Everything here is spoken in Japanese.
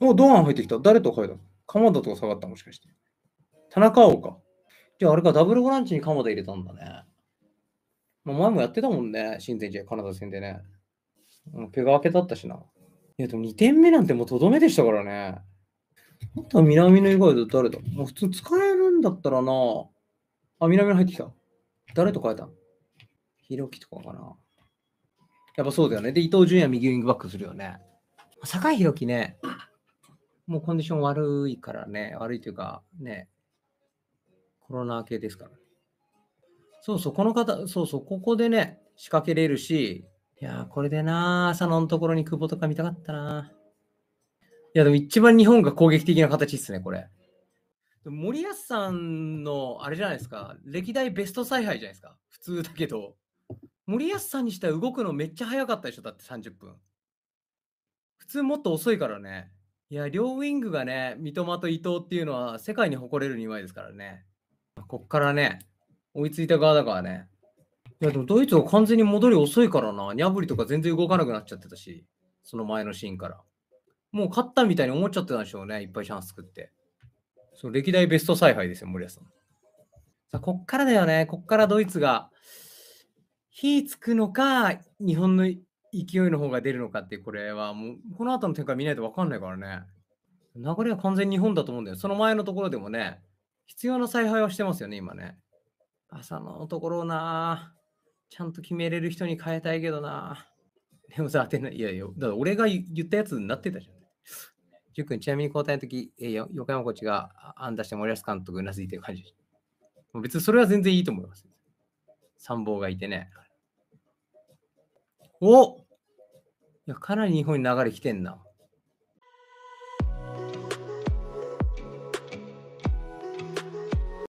お、堂安入ってきた。誰と書いた鎌田とか下がったもしかして。田中碧か。じゃああれか、ダブルボランチに鎌田入れたんだね。まあ、前もやってたもんね、新善試合、カナダ戦でね。もう、ペが開けたったしな。いや、でも2点目なんてもうとどめでしたからね。あとは南の以外と誰だもう普通使えるんだったらな。あ、南の入ってきた。誰と変えたひろきとかかな。やっぱそうだよね。で、伊藤純也右ウィングバックするよね。坂井宏樹ね、もうコンディション悪いからね、悪いというか、ね、コロナ系ですから、そうそう、この方、そうそう、ここでね、仕掛けれるし、いやこれでな朝のところに久保とか見たかったないや、でも一番日本が攻撃的な形ですね、これ。森保さんの、あれじゃないですか、歴代ベスト采配じゃないですか、普通だけど。森保さんにしては動くのめっちゃ早かったでしょ、だって30分。普通もっと遅いからね。いや、両ウィングがね、三笘と伊藤っていうのは世界に誇れる2枚ですからね。こっからね、追いついた側だからね。いや、でもドイツは完全に戻り遅いからな。ニャブリとか全然動かなくなっちゃってたし、その前のシーンから。もう勝ったみたいに思っちゃってたんでしょうね。いっぱいチャンス作って。そう歴代ベスト采配ですよ、森保さん。さあ、こっからだよね。こっからドイツが火つくのか、日本の勢いの方が出るのかって、これはもう、この後の展開見ないと分かんないからね。流れは完全に日本だと思うんだよ。その前のところでもね、必要な采配はしてますよね、今ね。朝のところな、ちゃんと決めれる人に変えたいけどな。でもさ、当てない。いやいや、だから俺が言ったやつになってたじゃん。ジュ君、ちなみに交代の時、えー、横山コーチが案出して森保監督うなずいてる感じもう別にそれは全然いいと思います。参謀がいてね。おや、かなり日本に流れ来てんな。